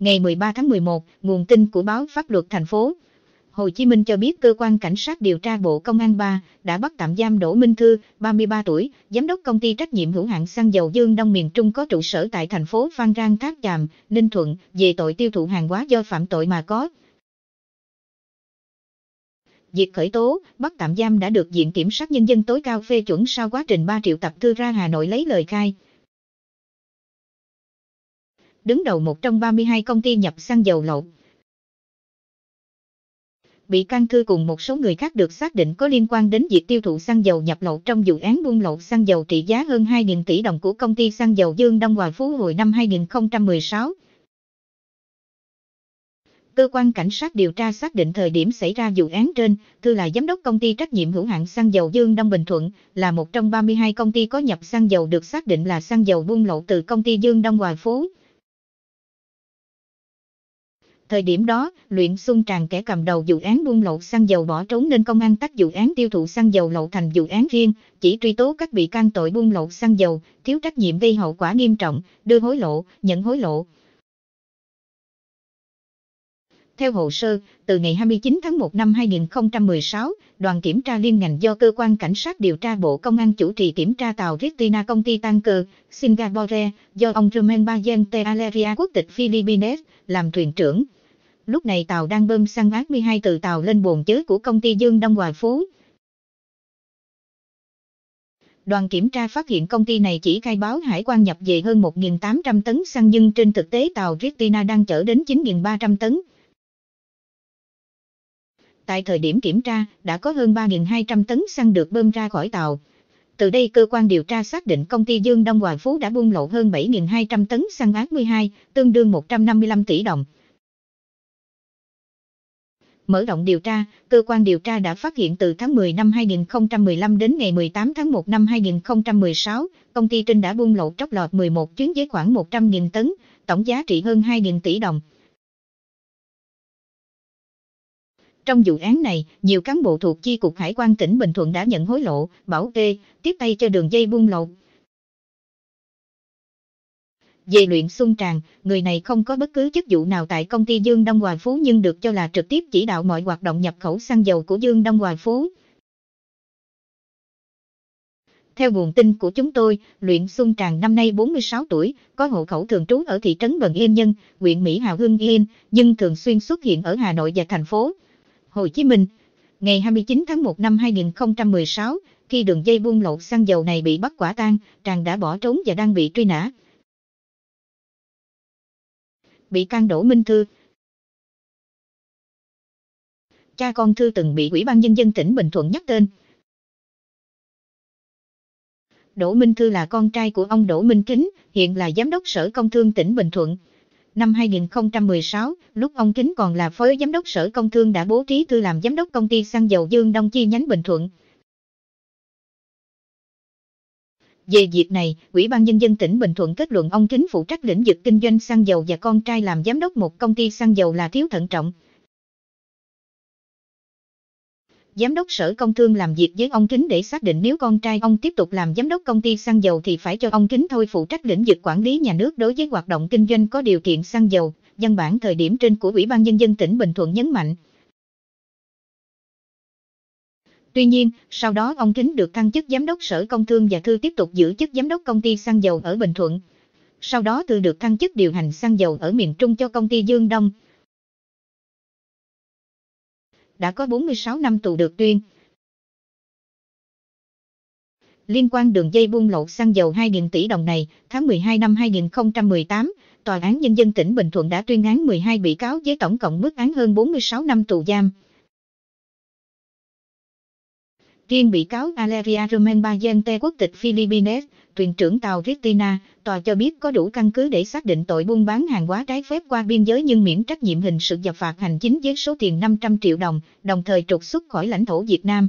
Ngày 13 tháng 11, nguồn tin của báo pháp luật thành phố Hồ Chí Minh cho biết cơ quan cảnh sát điều tra Bộ Công an 3 đã bắt tạm giam Đỗ Minh Thư, 33 tuổi, giám đốc công ty trách nhiệm hữu hạn xăng dầu Dương Đông miền Trung có trụ sở tại thành phố Phan Rang Tháp Chàm, Ninh Thuận, về tội tiêu thụ hàng hóa do phạm tội mà có. Việc khởi tố, bắt tạm giam đã được Viện Kiểm sát Nhân dân tối cao phê chuẩn sau quá trình 3 triệu tập thư ra Hà Nội lấy lời khai đứng đầu một trong 32 công ty nhập xăng dầu lậu. Bị can Thư cùng một số người khác được xác định có liên quan đến việc tiêu thụ xăng dầu nhập lậu trong dự án buôn lậu xăng dầu trị giá hơn 2.000 tỷ đồng của công ty xăng dầu Dương Đông Hòa Phú hồi năm 2016. Cơ quan cảnh sát điều tra xác định thời điểm xảy ra vụ án trên, Thư là giám đốc công ty trách nhiệm hữu hạn xăng dầu Dương Đông Bình Thuận, là một trong 32 công ty có nhập xăng dầu được xác định là xăng dầu buôn lậu từ công ty Dương Đông Hòa Phú. Thời điểm đó, luyện xuân tràng kẻ cầm đầu dự án buôn lậu xăng dầu bỏ trốn nên công an tách dự án tiêu thụ xăng dầu lậu thành dự án riêng, chỉ truy tố các bị can tội buôn lậu xăng dầu, thiếu trách nhiệm gây hậu quả nghiêm trọng, đưa hối lộ, nhận hối lộ. Theo hồ sơ, từ ngày 29 tháng 1 năm 2016, đoàn kiểm tra liên ngành do Cơ quan Cảnh sát điều tra Bộ Công an chủ trì kiểm tra tàu Retina công ty Tanker, Singapore, do ông Roman Bayen Tealeria quốc tịch Philippines, làm thuyền trưởng lúc này tàu đang bơm xăng ác mi hai từ tàu lên bồn chứa của công ty Dương Đông Hòa Phú. Đoàn kiểm tra phát hiện công ty này chỉ khai báo hải quan nhập về hơn 1.800 tấn xăng nhưng trên thực tế tàu Christina đang chở đến 9.300 tấn. Tại thời điểm kiểm tra, đã có hơn 3.200 tấn xăng được bơm ra khỏi tàu. Từ đây cơ quan điều tra xác định công ty Dương Đông Hòa Phú đã buôn lậu hơn 7.200 tấn xăng ác 12, tương đương 155 tỷ đồng. Mở rộng điều tra, cơ quan điều tra đã phát hiện từ tháng 10 năm 2015 đến ngày 18 tháng 1 năm 2016, công ty Trinh đã buôn lậu trót lọt 11 chuyến với khoảng 100.000 tấn, tổng giá trị hơn 2.000 tỷ đồng. Trong vụ án này, nhiều cán bộ thuộc chi cục hải quan tỉnh Bình Thuận đã nhận hối lộ, bảo kê, tiếp tay cho đường dây buôn lậu. Về luyện xuân tràng, người này không có bất cứ chức vụ nào tại công ty Dương Đông Hòa Phú nhưng được cho là trực tiếp chỉ đạo mọi hoạt động nhập khẩu xăng dầu của Dương Đông Hòa Phú. Theo nguồn tin của chúng tôi, luyện xuân tràng năm nay 46 tuổi, có hộ khẩu thường trú ở thị trấn Bần Yên Nhân, huyện Mỹ Hào Hưng Yên, nhưng thường xuyên xuất hiện ở Hà Nội và thành phố Hồ Chí Minh. Ngày 29 tháng 1 năm 2016, khi đường dây buôn lậu xăng dầu này bị bắt quả tang, Tràng đã bỏ trốn và đang bị truy nã bị can Đỗ Minh Thư. Cha con Thư từng bị Ủy ban Nhân dân tỉnh Bình Thuận nhắc tên. Đỗ Minh Thư là con trai của ông Đỗ Minh Kính, hiện là Giám đốc Sở Công Thương tỉnh Bình Thuận. Năm 2016, lúc ông Kính còn là Phó Giám đốc Sở Công Thương đã bố trí Thư làm Giám đốc Công ty Xăng Dầu Dương Đông Chi nhánh Bình Thuận. Về việc này, Ủy ban Nhân dân tỉnh Bình Thuận kết luận ông Kính phụ trách lĩnh vực kinh doanh xăng dầu và con trai làm giám đốc một công ty xăng dầu là thiếu thận trọng. Giám đốc Sở Công Thương làm việc với ông Kính để xác định nếu con trai ông tiếp tục làm giám đốc công ty xăng dầu thì phải cho ông Kính thôi phụ trách lĩnh vực quản lý nhà nước đối với hoạt động kinh doanh có điều kiện xăng dầu. Văn bản thời điểm trên của Ủy ban Nhân dân tỉnh Bình Thuận nhấn mạnh, Tuy nhiên, sau đó ông Kính được thăng chức giám đốc sở công thương và Thư tiếp tục giữ chức giám đốc công ty xăng dầu ở Bình Thuận. Sau đó Thư được thăng chức điều hành xăng dầu ở miền Trung cho công ty Dương Đông. Đã có 46 năm tù được tuyên. Liên quan đường dây buôn lậu xăng dầu 2.000 tỷ đồng này, tháng 12 năm 2018, Tòa án Nhân dân tỉnh Bình Thuận đã tuyên án 12 bị cáo với tổng cộng mức án hơn 46 năm tù giam. Riêng bị cáo Aleria Roman Bagente quốc tịch Philippines, thuyền trưởng tàu Christina, tòa cho biết có đủ căn cứ để xác định tội buôn bán hàng hóa trái phép qua biên giới nhưng miễn trách nhiệm hình sự và phạt hành chính với số tiền 500 triệu đồng, đồng thời trục xuất khỏi lãnh thổ Việt Nam.